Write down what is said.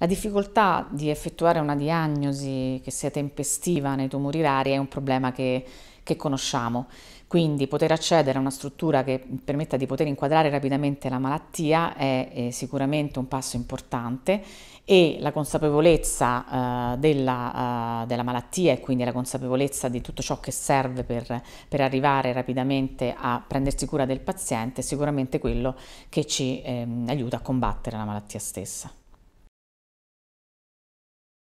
La difficoltà di effettuare una diagnosi che sia tempestiva nei tumori rari è un problema che, che, conosciamo, quindi poter accedere a una struttura che permetta di poter inquadrare rapidamente la malattia è, è sicuramente un passo importante e la consapevolezza eh, della, eh, della, malattia e quindi la consapevolezza di tutto ciò che serve per, per, arrivare rapidamente a prendersi cura del paziente è sicuramente quello che ci eh, aiuta a combattere la malattia stessa.